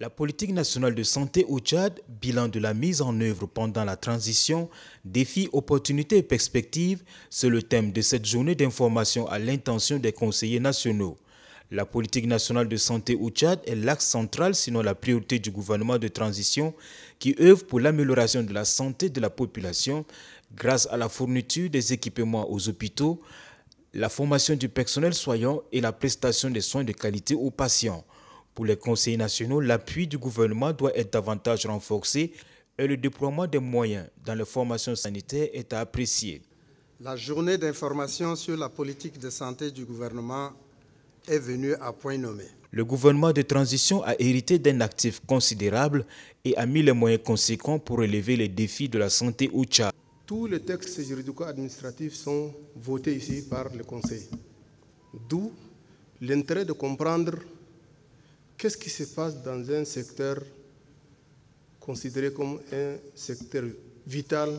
La politique nationale de santé au Tchad, bilan de la mise en œuvre pendant la transition, défis, opportunités et perspectives, c'est le thème de cette journée d'information à l'intention des conseillers nationaux. La politique nationale de santé au Tchad est l'axe central, sinon la priorité du gouvernement de transition, qui œuvre pour l'amélioration de la santé de la population grâce à la fourniture des équipements aux hôpitaux, la formation du personnel soignant et la prestation des soins de qualité aux patients. Pour les conseils nationaux, l'appui du gouvernement doit être davantage renforcé et le déploiement des moyens dans les formations sanitaires est à apprécier. La journée d'information sur la politique de santé du gouvernement est venue à point nommé. Le gouvernement de transition a hérité d'un actif considérable et a mis les moyens conséquents pour relever les défis de la santé au Tchad. Tous les textes juridico-administratifs sont votés ici par le Conseil. D'où l'intérêt de comprendre Qu'est-ce qui se passe dans un secteur considéré comme un secteur vital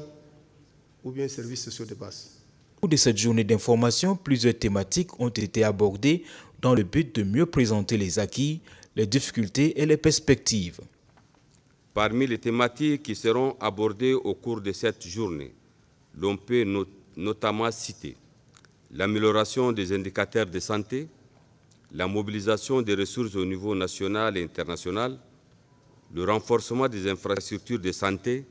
ou bien service social de base Au cours de cette journée d'information, plusieurs thématiques ont été abordées dans le but de mieux présenter les acquis, les difficultés et les perspectives. Parmi les thématiques qui seront abordées au cours de cette journée, l'on peut notamment citer l'amélioration des indicateurs de santé, la mobilisation des ressources au niveau national et international, le renforcement des infrastructures de santé,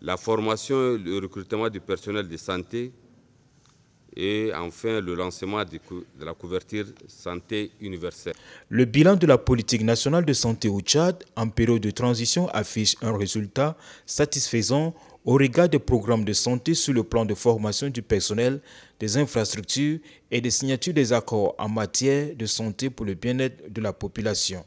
la formation et le recrutement du personnel de santé et enfin le lancement de la couverture santé universelle. Le bilan de la politique nationale de santé au Tchad en période de transition affiche un résultat satisfaisant au regard des programmes de santé sur le plan de formation du personnel, des infrastructures et des signatures des accords en matière de santé pour le bien-être de la population.